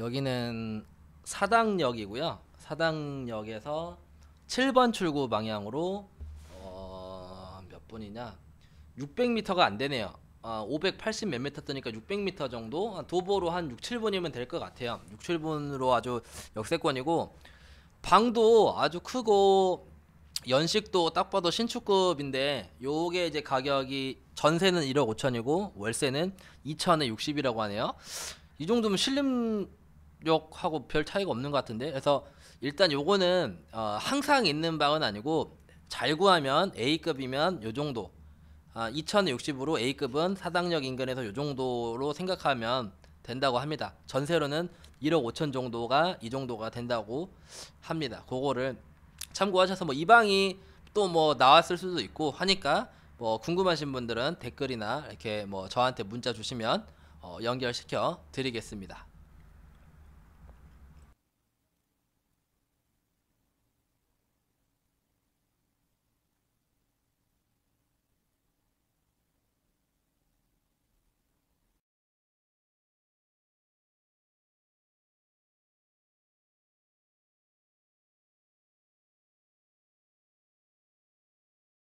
여기는 사당역이고요. 사당역에서 7번 출구 방향으로 어, 몇 분이냐? 600m가 안 되네요. 아, 580몇 미터 뜨니까 600m 정도 도보로 한 6, 7분이면 될 것 같아요. 6, 7분으로 아주 역세권이고 방도 아주 크고 연식도 딱 봐도 신축급인데 요게 이제 가격이 전세는 1억 5천이고 월세는 2천에 60이라고 하네요. 이 정도면 신림 욕하고 별 차이가 없는 것 같은데 그래서 일단 요거는 어, 항상 있는 방은 아니고 잘 구하면 A급이면 요 정도 아, 2060으로 A급은 사당역 인근에서 요 정도로 생각하면 된다고 합니다 전세로는 1억 5천 정도가 이 정도가 된다고 합니다 그거를 참고하셔서 뭐 이 방이 또 뭐 나왔을 수도 있고 하니까 뭐 궁금하신 분들은 댓글이나 이렇게 뭐 저한테 문자 주시면 어, 연결시켜 드리겠습니다